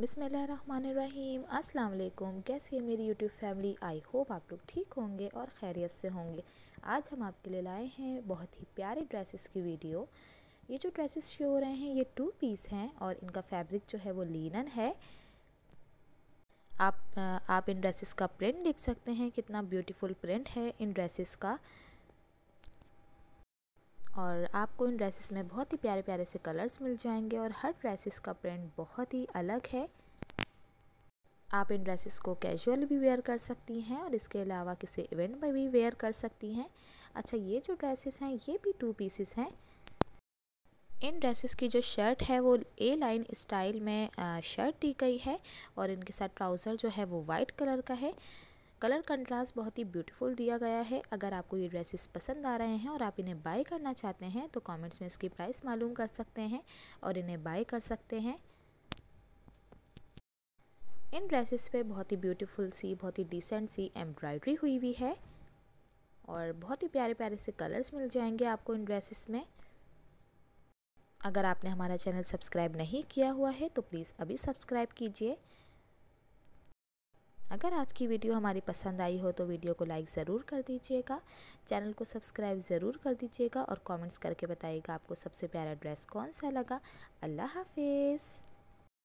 बिसमीम अस्सलाम कैसी है मेरी यूट्यूब फैमिली आई होप आप लोग ठीक होंगे और खैरियत से होंगे आज हम आपके लिए लाए हैं बहुत ही प्यारे ड्रेसेस की वीडियो ये जो ड्रेसेस शो हो रहे हैं ये टू पीस हैं और इनका फैब्रिक जो है वो लीनन है आप आप इन ड्रेसेस का प्रिंट देख सकते हैं कितना ब्यूटीफुल प्रिंट है इन ड्रेसेस का और आपको इन ड्रेसेस में बहुत ही प्यारे प्यारे से कलर्स मिल जाएंगे और हर ड्रेसेस का प्रिंट बहुत ही अलग है आप इन ड्रेसेस को कैजुअल भी वेयर कर सकती हैं और इसके अलावा किसी इवेंट में भी वेयर कर सकती हैं अच्छा ये जो ड्रेसेस हैं ये भी टू पीसेस हैं इन ड्रेसेस की जो शर्ट है वो ए लाइन स्टाइल में शर्ट दी गई है और इनके साथ ट्राउज़र जो है वो वाइट कलर का है कलर कंट्रास्ट बहुत ही ब्यूटीफुल दिया गया है अगर आपको ये ड्रेसेस पसंद आ रहे हैं और आप इन्हें बाय करना चाहते हैं तो कमेंट्स में इसकी प्राइस मालूम कर सकते हैं और इन्हें बाय कर सकते हैं इन ड्रेसेस पे बहुत ही ब्यूटीफुल सी बहुत ही डिसेंट सी एम्ब्रॉयडरी हुई हुई है और बहुत ही प्यारे प्यारे से कलर्स मिल जाएंगे आपको इन ड्रेसेस में अगर आपने हमारा चैनल सब्सक्राइब नहीं किया हुआ है तो प्लीज़ अभी सब्सक्राइब कीजिए अगर आज की वीडियो हमारी पसंद आई हो तो वीडियो को लाइक ज़रूर कर दीजिएगा चैनल को सब्सक्राइब ज़रूर कर दीजिएगा और कमेंट्स करके बताइएगा आपको सबसे प्यारा ड्रेस कौन सा लगा अल्लाह हाफिज़